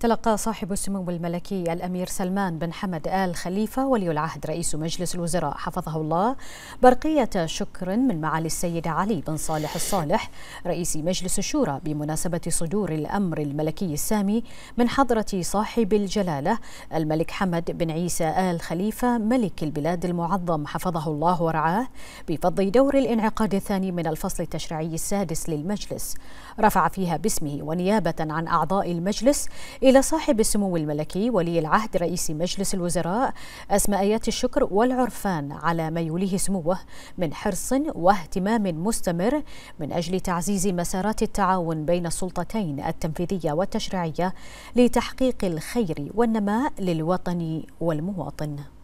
تلقى صاحب السمو الملكي الأمير سلمان بن حمد آل خليفة ولي العهد رئيس مجلس الوزراء حفظه الله برقية شكر من معالي السيد علي بن صالح الصالح رئيس مجلس الشورى بمناسبة صدور الأمر الملكي السامي من حضرة صاحب الجلالة الملك حمد بن عيسى آل خليفة ملك البلاد المعظم حفظه الله ورعاه بفضل دور الانعقاد الثاني من الفصل التشريعي السادس للمجلس رفع فيها باسمه ونيابة عن أعضاء المجلس إلى صاحب السمو الملكي ولي العهد رئيس مجلس الوزراء أسماء آيات الشكر والعرفان على ما يوليه سموه من حرص واهتمام مستمر من أجل تعزيز مسارات التعاون بين السلطتين التنفيذية والتشريعية لتحقيق الخير والنماء للوطن والمواطن